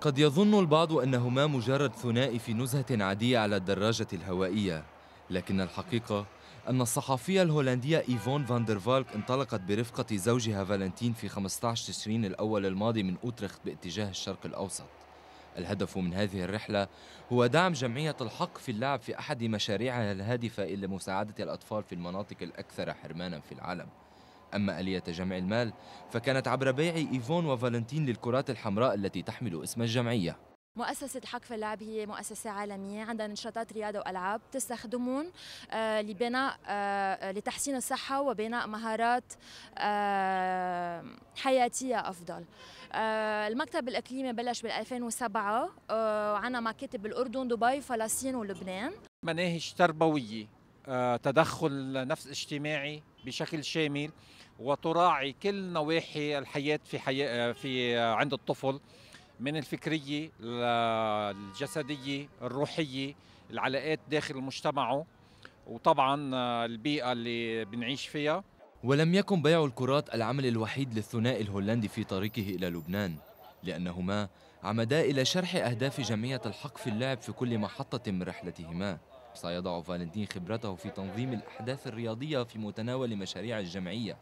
قد يظن البعض أنهما مجرد ثنائي في نزهة عادية على الدراجة الهوائية لكن الحقيقة أن الصحفية الهولندية إيفون فاندرفالك انطلقت برفقة زوجها فالنتين في 15 تشرين الأول الماضي من أوترخت باتجاه الشرق الأوسط الهدف من هذه الرحلة هو دعم جمعية الحق في اللعب في أحد مشاريعها الهادفة إلى مساعدة الأطفال في المناطق الأكثر حرمانا في العالم أما آلية جمع المال فكانت عبر بيع إيفون وفالنتين للكرات الحمراء التي تحمل اسم الجمعية مؤسسة حق في اللعب هي مؤسسة عالمية عندها نشاطات رياضة وألعاب تستخدمون آه، لبناء آه، لتحسين الصحة وبناء مهارات آه، حياتية أفضل المكتب الإقليمي بلش بال 2007 وعنا مكاتب بالأردن دبي فلسطين ولبنان مناهج تربوية آه، تدخل نفس اجتماعي بشكل شامل وتراعي كل نواحي الحياه في حي... آه، في آه، عند الطفل من الفكريه الجسديه الروحيه العلاقات داخل مجتمعه وطبعا البيئه اللي بنعيش فيها ولم يكن بيع الكرات العمل الوحيد للثنائي الهولندي في طريقه الى لبنان لانهما عمدا الى شرح اهداف جمعيه الحق في اللعب في كل محطه من رحلتهما سيضع فالنتين خبرته في تنظيم الأحداث الرياضية في متناول مشاريع الجمعية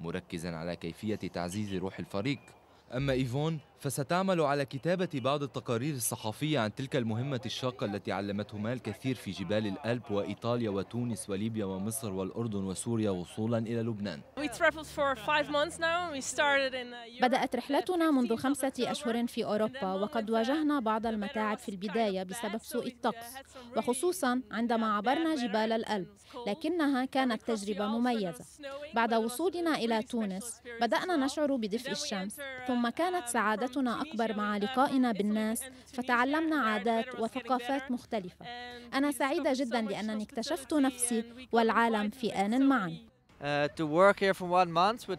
مركزا على كيفية تعزيز روح الفريق أما إيفون فستعمل على كتابة بعض التقارير الصحفية عن تلك المهمة الشاقة التي علمتهما الكثير في جبال الألب وإيطاليا وتونس وليبيا ومصر والأردن وسوريا وصولا إلى لبنان uh, بدأت رحلتنا منذ خمسة أشهر في أوروبا وقد واجهنا بعض المتاعب في البداية بسبب سوء الطقس وخصوصا عندما عبرنا جبال الألب لكنها كانت تجربة مميزة بعد وصولنا إلى تونس بدأنا نشعر بدفء الشمس ثم ثم كانت سعادتنا أكبر مع لقائنا بالناس فتعلمنا عادات وثقافات مختلفة أنا سعيدة جدا لأنني اكتشفت نفسي والعالم في آن معا uh,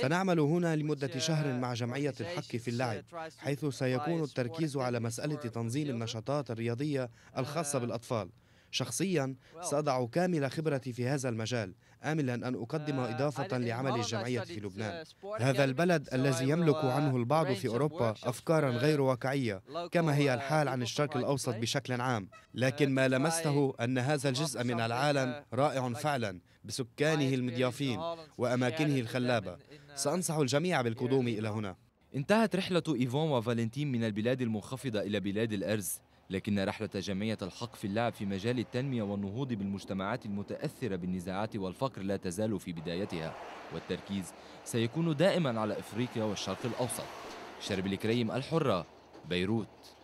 سنعمل هنا لمدة شهر مع جمعية الحق في اللعب حيث سيكون التركيز على مسألة تنظيم النشاطات الرياضية الخاصة بالأطفال شخصيا سأضع كامل خبرتي في هذا المجال آملا أن أقدم uh, إضافة لعمل الجمعية في uh, لبنان هذا البلد الذي يملك uh, عنه البعض في أوروبا أفكارا غير واقعية كما هي الحال عن الشرق الأوسط بشكل عام لكن ما لمسته أن هذا الجزء من العالم رائع فعلا بسكانه المضيافين وأماكنه الخلابة سأنصح الجميع بالقدوم إلى هنا انتهت رحلة إيفون وفالنتين من البلاد المنخفضة إلى بلاد الأرز لكن رحلة جمعية الحق في اللعب في مجال التنمية والنهوض بالمجتمعات المتأثرة بالنزاعات والفقر لا تزال في بدايتها والتركيز سيكون دائما على إفريقيا والشرق الأوسط شرب الكريم الحرة بيروت